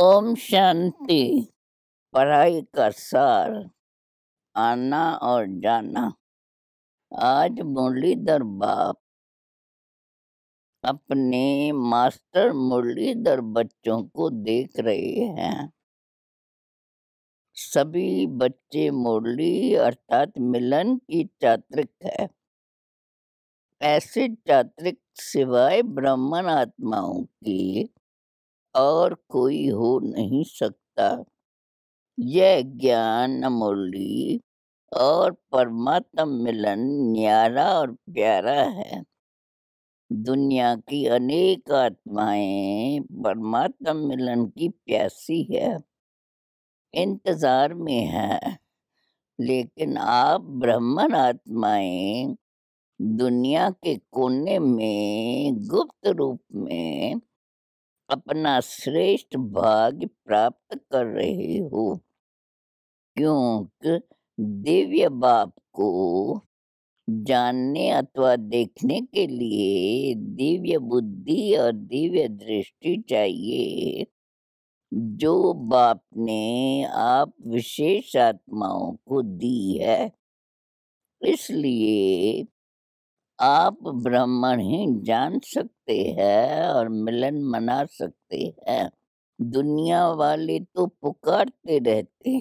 ओम शांति पढ़ाई का सार आना और जाना आज मुरलीधर बाप अपने मास्टर मुरलीधर बच्चों को देख रहे हैं सभी बच्चे मुरली अर्थात मिलन की चात्रिक है ऐसे चात्रिक सिवाय ब्राह्मण आत्माओं की और कोई हो नहीं सकता यह ज्ञान अमूल्य और परमात्म मिलन न्यारा और प्यारा है दुनिया की अनेक आत्माएं परमात्मा मिलन की प्यासी है इंतजार में है लेकिन आप ब्राह्मण आत्माएं दुनिया के कोने में गुप्त रूप में अपना श्रेष्ठ भाग्य प्राप्त कर रहे हो क्योंकि दिव्य बाप को जानने अथवा देखने के लिए दिव्य बुद्धि और दिव्य दृष्टि चाहिए जो बाप ने आप विशेष आत्माओं को दी है इसलिए आप ब्राह्मण ही जान सकते हैं और मिलन मना सकते हैं दुनिया वाले तो पुकारते रहते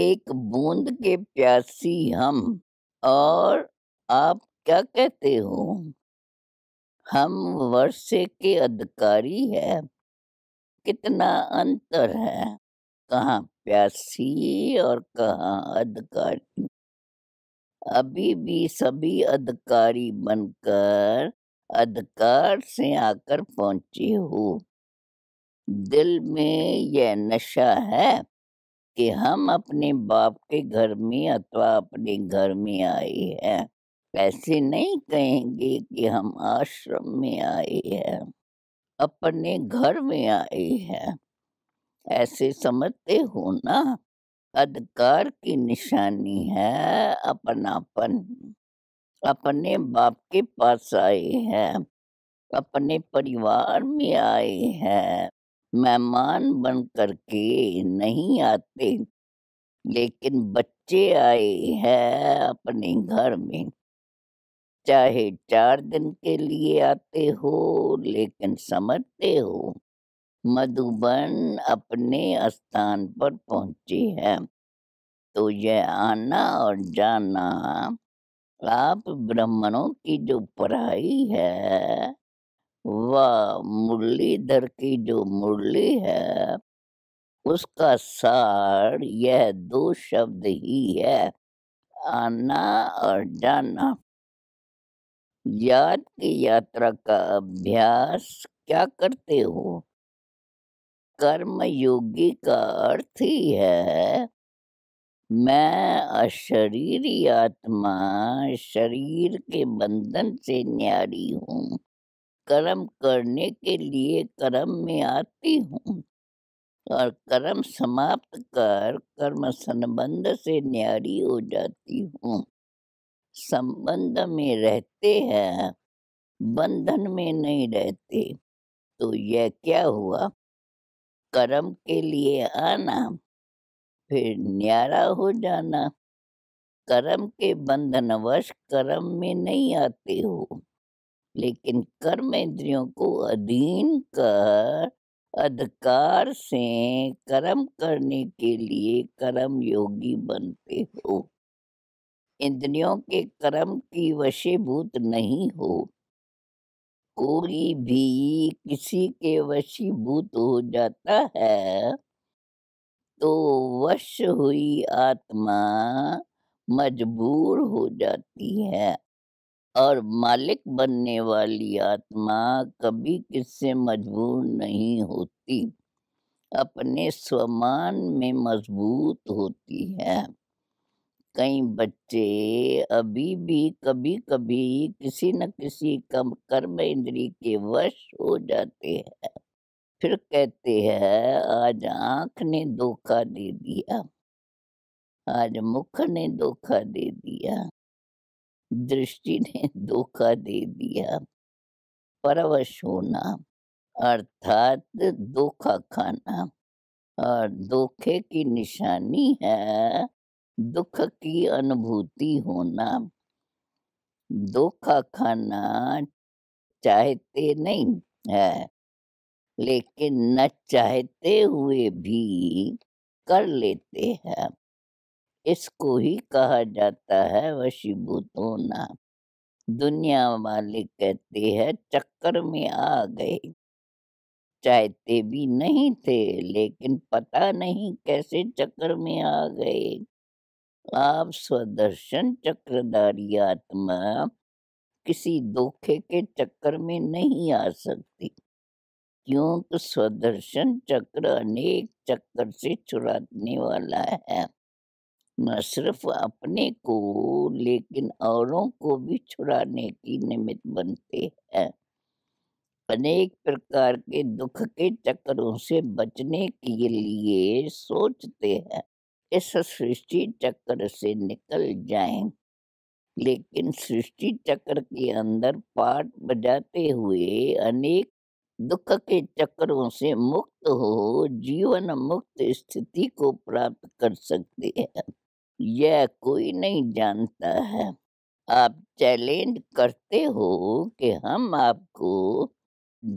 एक बूंद के प्यासी हम और आप क्या कहते हो हम वर्षे के अधिकारी है कितना अंतर है कहाँ प्यासी और कहाँ अधिकारी अभी भी सभी अधिकारी बनकर अधिकार से आकर पहुंची हो दिल में यह नशा है कि हम अपने बाप के घर में अथवा अपने घर में आए है ऐसे नहीं कहेंगे कि हम आश्रम में आए हैं अपने घर में आए हैं ऐसे समझते हो ना अधिकार की निशानी है अपनापन अपने बाप के पास आए हैं अपने परिवार में आए हैं मेहमान बन करके नहीं आते लेकिन बच्चे आए हैं अपने घर में चाहे चार दिन के लिए आते हो लेकिन समझते हो मधुबन अपने स्थान पर पहुंची है तो यह आना और जाना आप ब्राह्मणों की जो पढ़ाई है वह मुरलीधर की जो मुरली है उसका सार यह दो शब्द ही है आना और जाना याद की यात्रा का अभ्यास क्या करते हो कर्म योगी का अर्थ ही है मैं अशरीरी आत्मा शरीर के बंधन से न्यारी हूँ कर्म करने के लिए कर्म में आती हूँ और कर्म समाप्त कर कर्म संबंध से न्यारी हो जाती हूँ संबंध में रहते हैं बंधन में नहीं रहते तो यह क्या हुआ कर्म के लिए आना फिर न्यारा हो जाना कर्म के बंधनवश कर्म में नहीं आते हो लेकिन कर्म इंद्रियों को अधीन कर अधिकार से कर्म करने के लिए कर्म योगी बनते हो इंद्रियों के कर्म की वशीभूत नहीं हो कोई भी किसी के वशीभूत हो जाता है तो वश हुई आत्मा मजबूर हो जाती है और मालिक बनने वाली आत्मा कभी किससे मजबूर नहीं होती अपने स्वमान में मजबूत होती है कई बच्चे अभी भी कभी कभी किसी न किसी कम कर्म इंद्री के वश हो जाते हैं फिर कहते हैं आज आंख ने धोखा दे दिया आज मुख ने धोखा दे दिया दृष्टि ने धोखा दे दिया परवश होना अर्थात धोखा खाना और धोखे की निशानी है दुख की अनुभूति होना धोखा खाना चाहते नहीं है लेकिन न चाहते हुए भी कर लेते हैं इसको ही कहा जाता है वशीभूत होना दुनिया वाले कहते हैं चक्कर में आ गए चाहते भी नहीं थे लेकिन पता नहीं कैसे चक्कर में आ गए आप स्वदर्शन चक्रधारी आत्मा किसी धोखे के चक्कर में नहीं आ सकती क्योंकि तो स्वदर्शन चक्र अनेक चक्कर से छुड़ाने वाला है न सिर्फ अपने को लेकिन औरों को भी छुड़ाने की निमित्त बनते हैं अनेक प्रकार के दुख के चक्रों से बचने के लिए सोचते हैं इस सृष्टि चक्र से निकल जाए लेकिन सृष्टि चक्र के अंदर पाठ बजाते हुए अनेक दुख के चक्रों से मुक्त हो जीवन मुक्त स्थिति को प्राप्त कर सकते हैं यह कोई नहीं जानता है आप चैलेंज करते हो कि हम आपको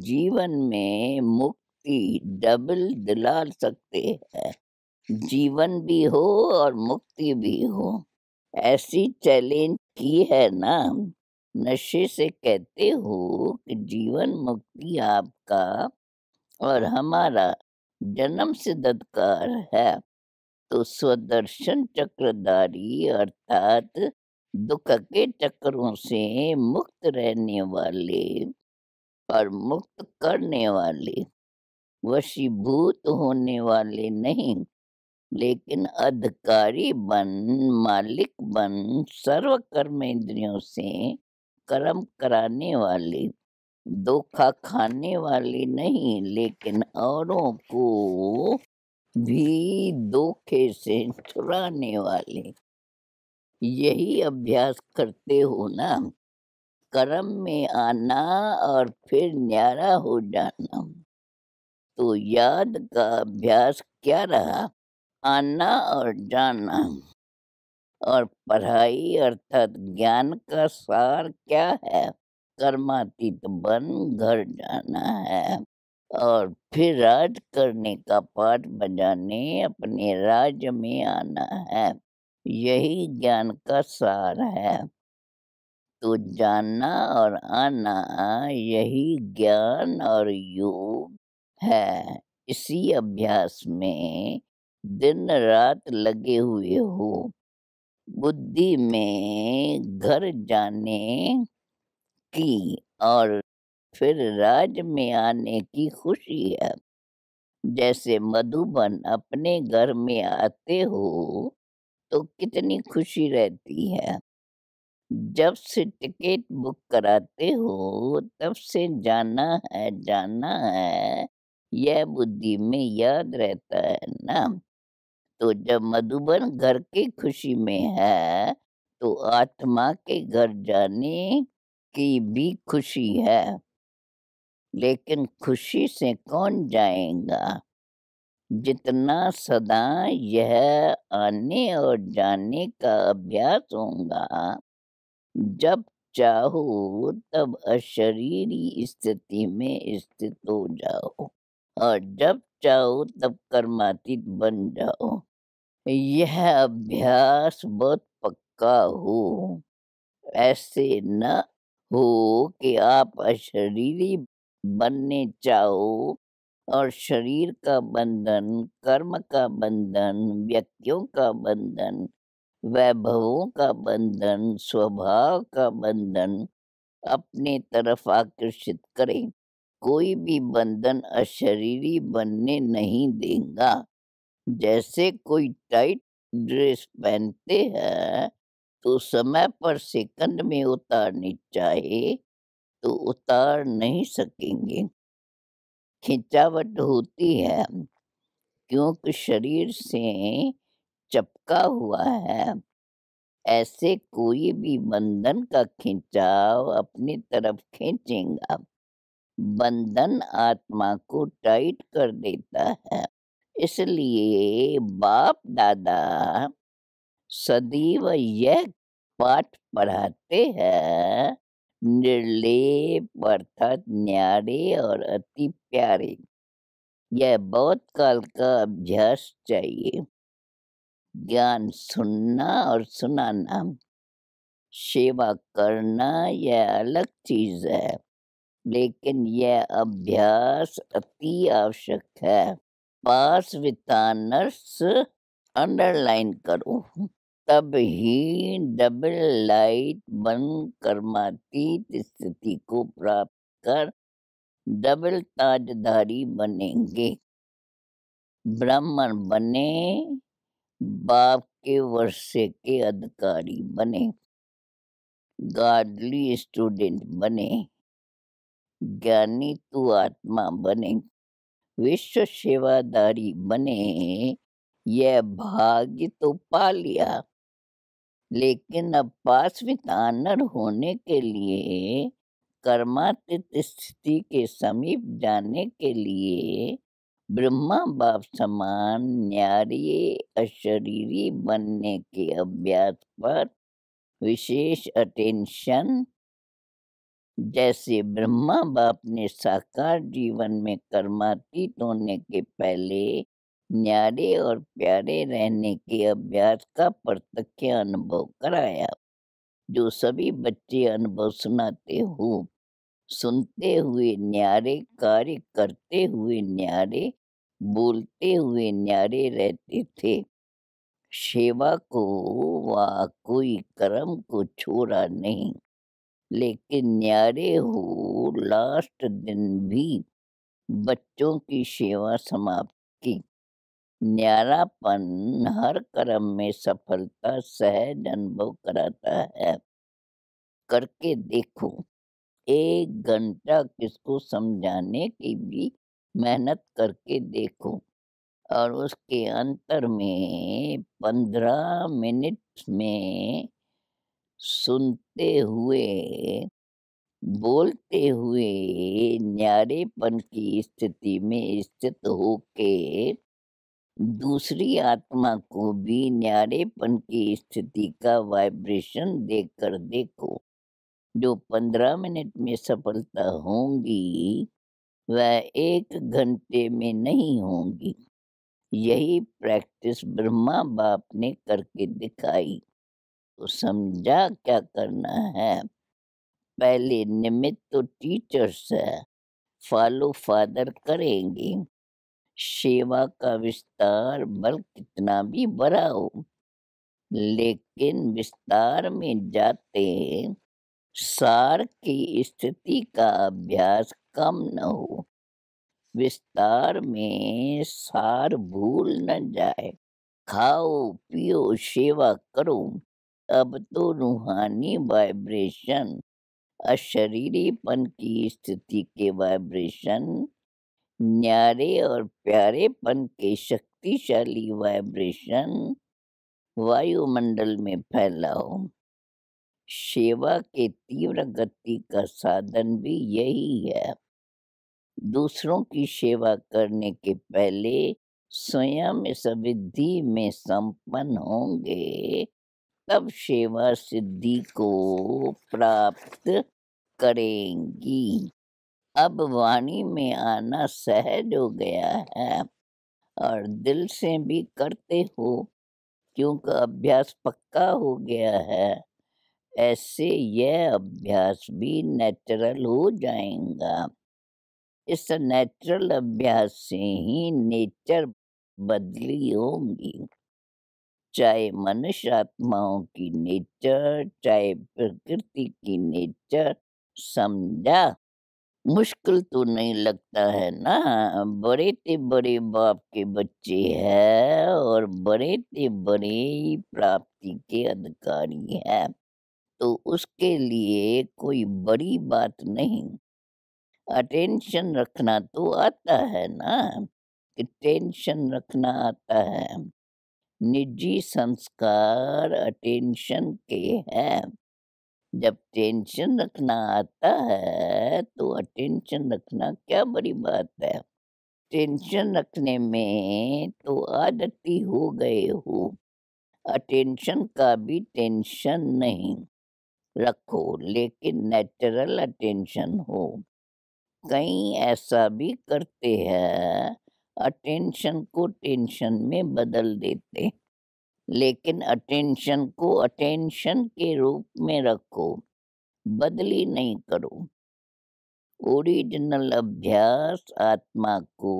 जीवन में मुक्ति डबल दिला सकते हैं जीवन भी हो और मुक्ति भी हो ऐसी चैलेंज की है ना नशे से कहते हो कि जीवन मुक्ति आपका और हमारा जन्म से है तो स्वदर्शन चक्रधारी अर्थात दुख के चक्रों से मुक्त रहने वाले और मुक्त करने वाले वशीभूत होने वाले नहीं लेकिन अधिकारी बन मालिक बन सर्व कर्म इंद्रियों से कर्म कराने वाले धोखा खाने वाले नहीं लेकिन औरों को भी धोखे से छुड़ाने वाले यही अभ्यास करते हो ना कर्म में आना और फिर न्यारा हो जाना तो याद का अभ्यास क्या रहा आना और जाना और पढ़ाई अर्थात ज्ञान का सार क्या है कर्मातीत बन घर जाना है और फिर राज करने का पाठ बजाने अपने राज्य में आना है यही ज्ञान का सार है तो जानना और आना यही ज्ञान और योग है इसी अभ्यास में दिन रात लगे हुए हो बुद्धि में घर जाने की और फिर राज में आने की खुशी है जैसे मधुबन अपने घर में आते हो तो कितनी खुशी रहती है जब से टिकट बुक कराते हो तब से जाना है जाना है यह बुद्धि में याद रहता है ना तो जब मधुबन घर की खुशी में है तो आत्मा के घर जाने की भी खुशी है लेकिन खुशी से कौन जाएगा जितना सदा यह आने और जाने का अभ्यास होगा जब चाहो तब अशरीरी स्थिति में स्थित हो जाओ और जब चाहो तब कर्मातीत बन जाओ यह अभ्यास बहुत पक्का हो ऐसे न हो कि आप अशरीरी बनने चाहो और शरीर का बंधन कर्म का बंधन व्यक्तियों का बंधन वैभवों का बंधन स्वभाव का बंधन अपने तरफ आकर्षित करें कोई भी बंधन अशरीरी बनने नहीं देगा जैसे कोई टाइट ड्रेस पहनते हैं तो समय पर सेकंड में उतारनी चाहे तो उतार नहीं सकेंगे खिंचावट होती है क्योंकि शरीर से चपका हुआ है ऐसे कोई भी बंधन का खिंचाव अपनी तरफ खींचेगा बंधन आत्मा को टाइट कर देता है इसलिए बाप दादा सदैव यह पाठ पढ़ाते हैं निर्लेप अर्थात न्यारे और अति प्यारे यह बहुत काल का अभ्यास चाहिए ज्ञान सुनना और सुनाना सेवा करना यह अलग चीज है लेकिन यह अभ्यास अति आवश्यक है पास वितानस अंडरलाइन करो तब ही डबल लाइट बन कर्मातीत स्थिति को प्राप्त कर डबल ताजधारी बनेंगे ब्राह्मण बने बाप के वर्षे के अधिकारी बने गाडली स्टूडेंट बने ज्ञानी तू आत्मा बने विश्व सेवादारी बने यह भाग्य तो पा लिया लेकिन अब पार्श्वित आनर होने के लिए कर्मातीत स्थिति के समीप जाने के लिए ब्रह्मा बाप समान न्यारी अशरीरी बनने के अभ्यास पर विशेष अटेंशन जैसे ब्रह्मा बाप ने साकार जीवन में कर्मातीत होने के पहले न्यारे और प्यारे रहने के अभ्यास का प्रत्यक्ष अनुभव कराया जो सभी बच्चे अनुभव सुनाते हो सुनते हुए न्यारे कार्य करते हुए न्यारे बोलते हुए न्यारे रहते थे सेवा को व कोई कर्म को छोड़ा नहीं लेकिन न्यारे हो लास्ट दिन भी बच्चों की सेवा समाप्त की न्यारापन हर कर्म में सफलता सहज अनुभव कराता है करके देखो एक घंटा किसको समझाने की भी मेहनत करके देखो और उसके अंतर में पंद्रह मिनट में सुनते बोलते हुए बोलते हुए न्यारेपन की स्थिति में स्थित होके दूसरी आत्मा को भी न्यारेपन की स्थिति का वाइब्रेशन देकर देखो जो पंद्रह मिनट में सफलता होंगी वह एक घंटे में नहीं होंगी यही प्रैक्टिस ब्रह्मा बाप ने करके दिखाई को समझा क्या करना है पहले निमित्त तो टीचर्स है फॉलो फादर करेंगे सेवा का विस्तार बल कितना भी बड़ा हो लेकिन विस्तार में जाते सार की स्थिति का अभ्यास कम न हो विस्तार में सार भूल न जाए खाओ पियो सेवा करो अब तो रूहानी वाइब्रेशन अशरीरीपन की स्थिति के वाइब्रेशन न्यारे और प्यारेपन के शक्तिशाली वाइब्रेशन वायुमंडल में फैलाओ सेवा के तीव्र गति का साधन भी यही है दूसरों की सेवा करने के पहले स्वयं इस विधि में संपन्न होंगे तब सेवा सिद्धि को प्राप्त करेंगी अब वाणी में आना सहज हो गया है और दिल से भी करते हो क्योंकि अभ्यास पक्का हो गया है ऐसे यह अभ्यास भी नेचुरल हो जाएगा इस नेचुरल अभ्यास से ही नेचर बदली होंगी चाहे मनुष्य आत्माओं की नेचर चाहे प्रकृति की नेचर समझा मुश्किल तो नहीं लगता है ना बड़े ते बड़े बाप के बच्चे हैं और बड़े ते बड़े प्राप्ति के अधिकारी हैं तो उसके लिए कोई बड़ी बात नहीं अटेंशन रखना तो आता है ना टेंशन रखना आता है निजी संस्कार अटेंशन के हैं जब टेंशन रखना आता है तो अटेंशन रखना क्या बड़ी बात है टेंशन रखने में तो आदती हो गए हो अटेंशन का भी टेंशन नहीं रखो लेकिन नेचुरल अटेंशन हो कई ऐसा भी करते हैं अटेंशन को टेंशन में बदल देते लेकिन अटेंशन को अटेंशन के रूप में रखो बदली नहीं करो ओरिजिनल अभ्यास आत्मा को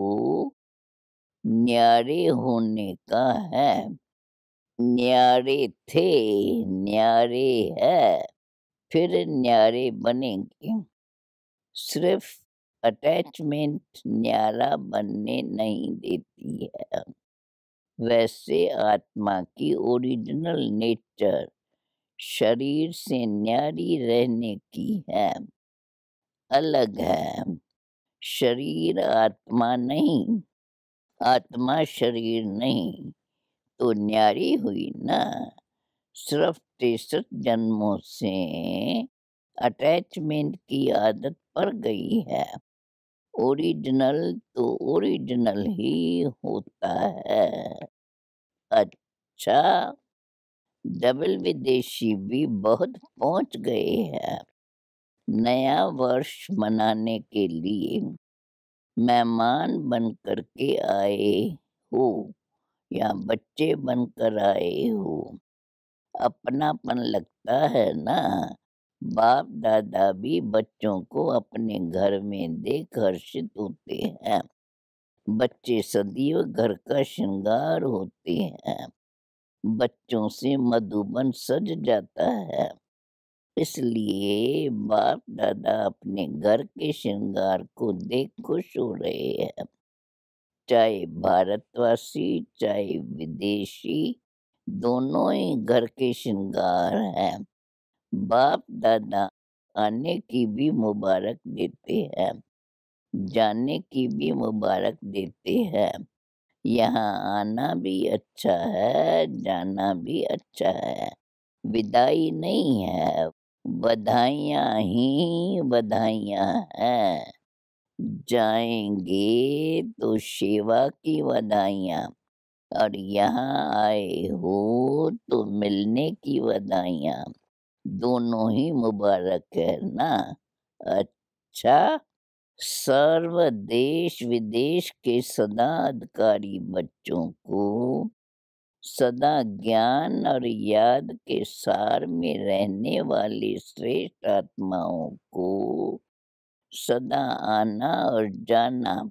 न्यारे होने का है न्यारे थे न्यारे है फिर न्यारे बनेंगे सिर्फ अटैचमेंट न्यारा बनने नहीं देती है वैसे आत्मा की ओरिजिनल नेचर शरीर से न्यारी रहने की है अलग है शरीर आत्मा नहीं आत्मा शरीर नहीं तो न्यारी हुई ना सिर्फ तिरसठ जन्मों से अटैचमेंट की आदत पड़ गई है ओरिजिनल तो ओरिजिनल ही होता है अच्छा डबल विदेशी भी बहुत पहुंच गए हैं नया वर्ष मनाने के लिए मेहमान बन कर के आए हो या बच्चे बनकर आए हो अपनापन लगता है ना बाप दादा भी बच्चों को अपने घर में देख हर्षित होते हैं बच्चे सदैव घर का श्रृंगार होते हैं बच्चों से मधुबन सज जाता है इसलिए बाप दादा अपने घर के श्रृंगार को देख खुश हो रहे हैं चाहे भारतवासी चाहे विदेशी दोनों ही घर के श्रृंगार हैं बाप दादा आने की भी मुबारक देते हैं जाने की भी मुबारक देते हैं यहाँ आना भी अच्छा है जाना भी अच्छा है विदाई नहीं है बधाइयाँ ही बधाइयाँ हैं जाएंगे तो सेवा की बधाइयाँ और यहाँ आए हो तो मिलने की बधाइयाँ दोनों ही मुबारक है ना अच्छा सर्व देश विदेश के सदा अधिकारी बच्चों को सदा ज्ञान और याद के सार में रहने वाली श्रेष्ठ आत्माओं को सदा आना और जाना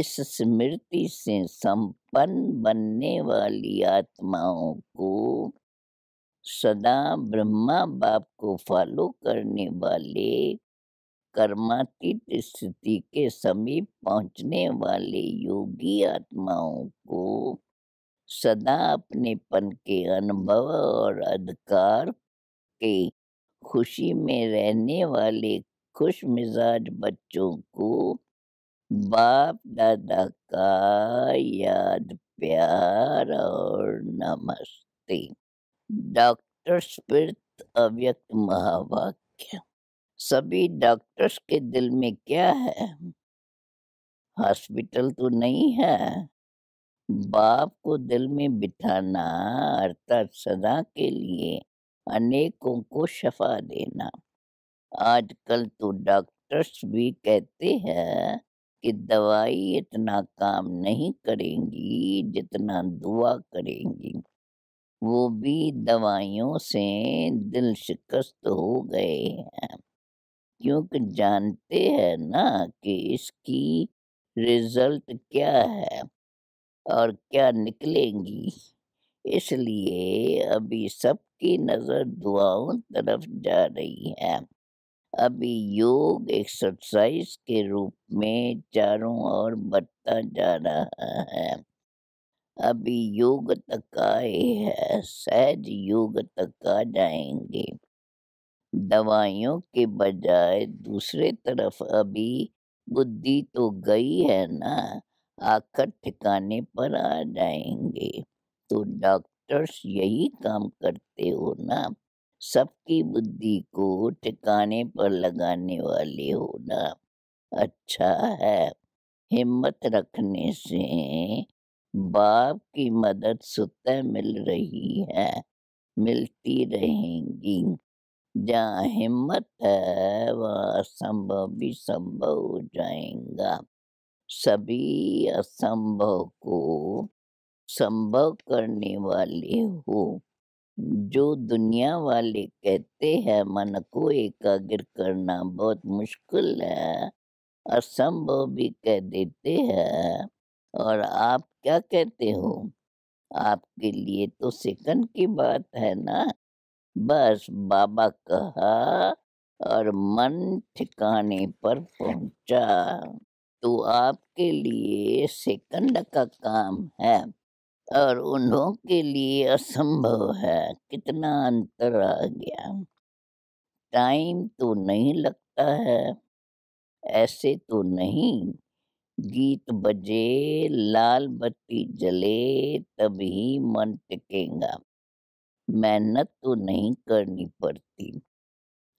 इस स्मृति से संपन्न बनने वाली आत्माओं को सदा ब्रह्मा बाप को फॉलो करने वाले कर्मातीत स्थिति के समीप पहुंचने वाले योगी आत्माओं को सदा अपनेपन के अनुभव और अधिकार के खुशी में रहने वाले खुश मिजाज बच्चों को बाप दादा का याद प्यार और नमस्ते डॉक्टर स्पिरित अव्यक्त महावाक्य सभी डॉक्टर्स के दिल में क्या है हॉस्पिटल तो नहीं है बाप को दिल में बिठाना अर्थात सदा के लिए अनेकों को शफा देना आजकल तो डॉक्टर्स भी कहते हैं कि दवाई इतना काम नहीं करेंगी जितना दुआ करेंगी वो भी दवाइयों से दिल शिकस्त हो गए हैं क्योंकि जानते हैं ना कि इसकी रिजल्ट क्या है और क्या निकलेंगी इसलिए अभी सबकी नज़र दुआओं तरफ जा रही है अभी योग एक्सरसाइज के रूप में चारों ओर बढ़ता जा रहा है अभी योग तक आए है सहज योग तक आ जाएंगे दवाइयों के बजाय दूसरे तरफ अभी बुद्धि तो गई है ना आकर ठिकाने पर आ जाएंगे तो डॉक्टर्स यही काम करते हो ना सबकी बुद्धि को ठिकाने पर लगाने वाले होना अच्छा है हिम्मत रखने से बाप की मदद सुतः मिल रही है मिलती रहेंगी जहाँ हिम्मत है वह असंभव भी संभव हो जाएगा सभी असंभव को संभव करने वाले हो जो दुनिया वाले कहते हैं मन को एकाग्र करना बहुत मुश्किल है असंभव भी कह देते हैं और आप क्या कहते हो आपके लिए तो सेकंड की बात है ना बस बाबा कहा और मन ठिकाने पर पहुंचा तो आपके लिए सेकंड का काम है और उन्हों के लिए असंभव है कितना अंतर आ गया टाइम तो नहीं लगता है ऐसे तो नहीं गीत बजे लाल बत्ती जले तभी मन टिकेगा मेहनत तो नहीं करनी पड़ती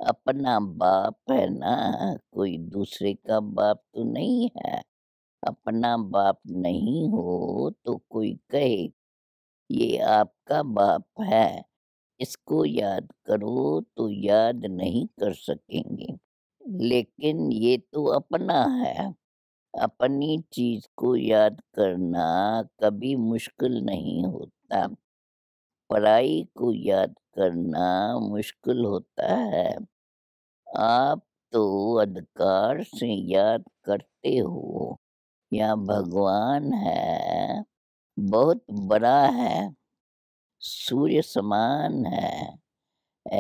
अपना बाप है ना कोई दूसरे का बाप तो नहीं है अपना बाप नहीं हो तो कोई कहे ये आपका बाप है इसको याद करो तो याद नहीं कर सकेंगे लेकिन ये तो अपना है अपनी चीज को याद करना कभी मुश्किल नहीं होता पढ़ाई को याद करना मुश्किल होता है आप तो अधिकार से याद करते हो या भगवान है बहुत बड़ा है सूर्य समान है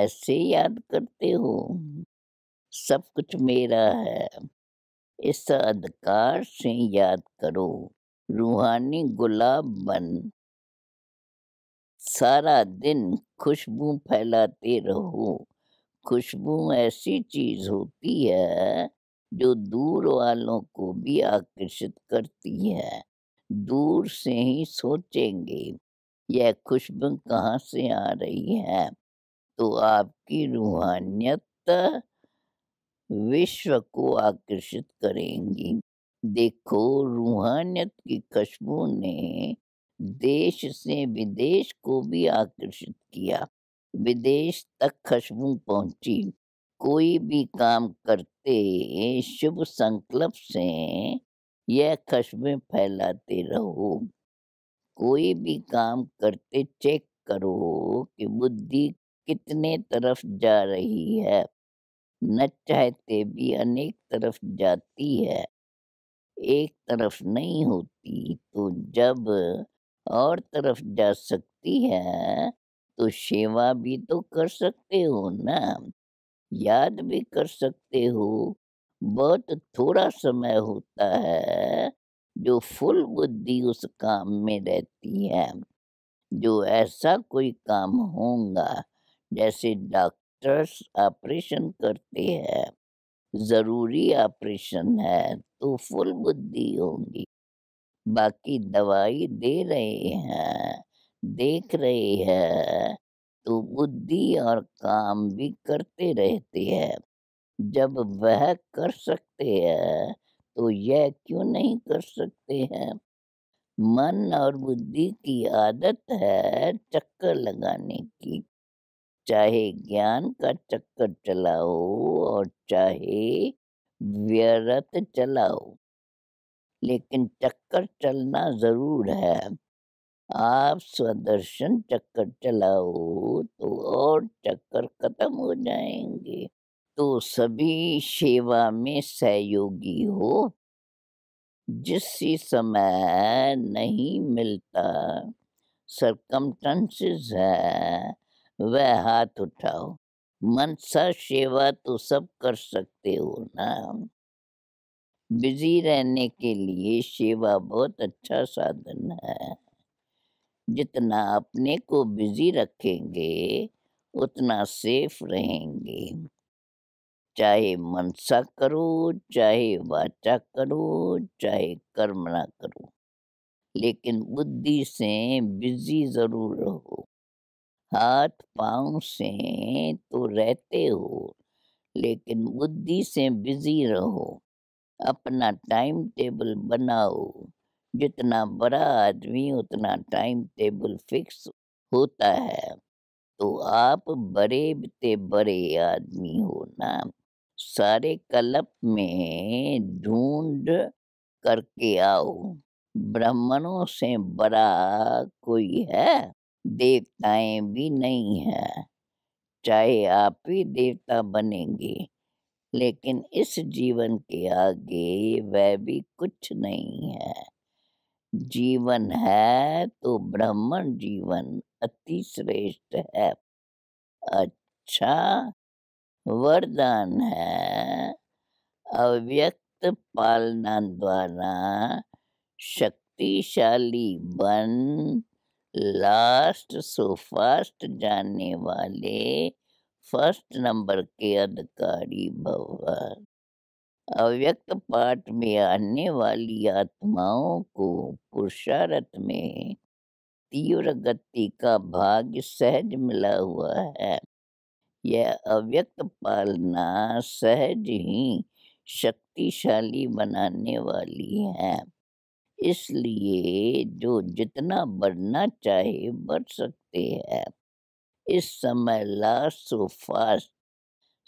ऐसे याद करते हो सब कुछ मेरा है इस अधिकार से याद करो रूहानी गुलाब बन सारा दिन खुशबू फैलाते रहो खुशबू ऐसी चीज होती है जो दूर वालों को भी आकर्षित करती है दूर से ही सोचेंगे यह खुशबू कहाँ से आ रही है तो आपकी रूहानियत विश्व को आकर्षित करेंगी हम्म। देखो रूहानियत की खुशबू ने देश से विदेश को भी आकर्षित किया विदेश तक खुशबू पहुंची कोई भी काम करते शुभ संकल्प से यह खुशबू फैलाते रहो कोई भी काम करते चेक करो कि बुद्धि कितने तरफ जा रही है न चाहते भी अनेक तरफ जाती है एक तरफ नहीं होती तो जब और तरफ जा सकती है तो सेवा भी तो कर सकते हो ना याद भी कर सकते हो बहुत थोड़ा समय होता है जो फुल बुद्धि उस काम में रहती है जो ऐसा कोई काम होगा जैसे डॉक्टर डॉक्टर्स ऑपरेशन करते हैं ज़रूरी ऑपरेशन है तो फुल बुद्धि होगी बाकी दवाई दे रहे हैं देख रहे हैं तो बुद्धि और काम भी करते रहते हैं जब वह कर सकते हैं तो यह क्यों नहीं कर सकते हैं मन और बुद्धि की आदत है चक्कर लगाने की चाहे ज्ञान का चक्कर चलाओ और चाहे व्यर्थ चलाओ लेकिन चक्कर चलना जरूर है आप स्वदर्शन चक्कर चलाओ तो और चक्कर खत्म हो जाएंगे तो सभी सेवा में सहयोगी हो जिस समय नहीं मिलता सरकमटेंसेस है वह हाथ उठाओ मनसा सेवा तो सब कर सकते हो ना बिजी रहने के लिए सेवा बहुत अच्छा साधन है जितना अपने को बिजी रखेंगे उतना सेफ रहेंगे चाहे मनसा करो चाहे वाचा करो चाहे कर्म ना करो लेकिन बुद्धि से बिजी जरूर रहो हाथ पांव से तो रहते हो लेकिन बुद्धि से बिजी रहो अपना टाइम टेबल बनाओ जितना बड़ा आदमी उतना टाइम टेबल फिक्स होता है तो आप बड़े ते बड़े आदमी हो ना सारे कलप में ढूंढ करके आओ ब्राह्मणों से बड़ा कोई है देवताएं भी नहीं हैं, चाहे आप भी देवता बनेंगे, लेकिन इस जीवन के आगे वह भी कुछ नहीं है। जीवन है तो ब्राह्मण जीवन अति श्रेष्ठ है। अच्छा वरदान है अव्यक्त पालना द्वारा शक्तिशाली बन लास्ट सो फास्ट जानने वाले फर्स्ट नंबर के अधिकारी भवर अव्यक्त पाठ में आने वाली आत्माओं को पुरुषार्थ में तीव्र गति का भाग्य सहज मिला हुआ है यह अव्यक्त पालना सहज ही शक्तिशाली बनाने वाली है इसलिए जो जितना बढ़ना चाहे बढ़ सकते हैं इस समय last so fast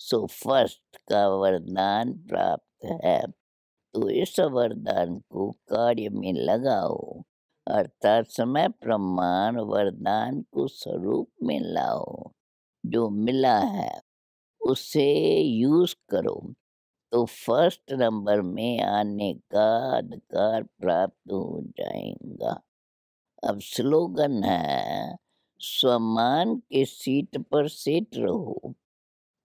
so first का वरदान प्राप्त है तो इस वरदान को कार्य में लगाओ अर्थात समय प्रमाण वरदान को स्वरूप में लाओ जो मिला है उसे यूज करो तो फर्स्ट नंबर में आने का अधिकार प्राप्त हो जाएगा अब स्लोगन है स्वमान के सीट पर सेट रहो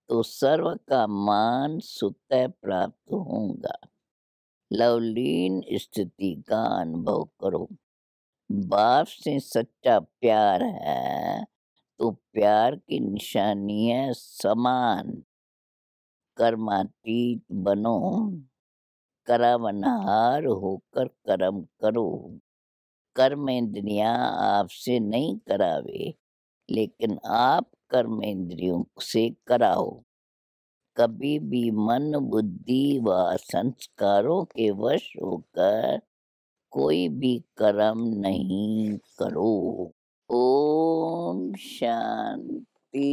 तो सर्व का मान सुतः प्राप्त होगा लवलीन स्थिति का अनुभव करो बाप से सच्चा प्यार है तो प्यार की निशानी है समान कर्मातीत बनो करावनहार होकर कर्म करो कर्म इंद्रिया आपसे नहीं करावे लेकिन आप कर्म इंद्रियों से कराओ कभी भी मन बुद्धि व संस्कारों के वश होकर कोई भी कर्म नहीं करो ओम शांति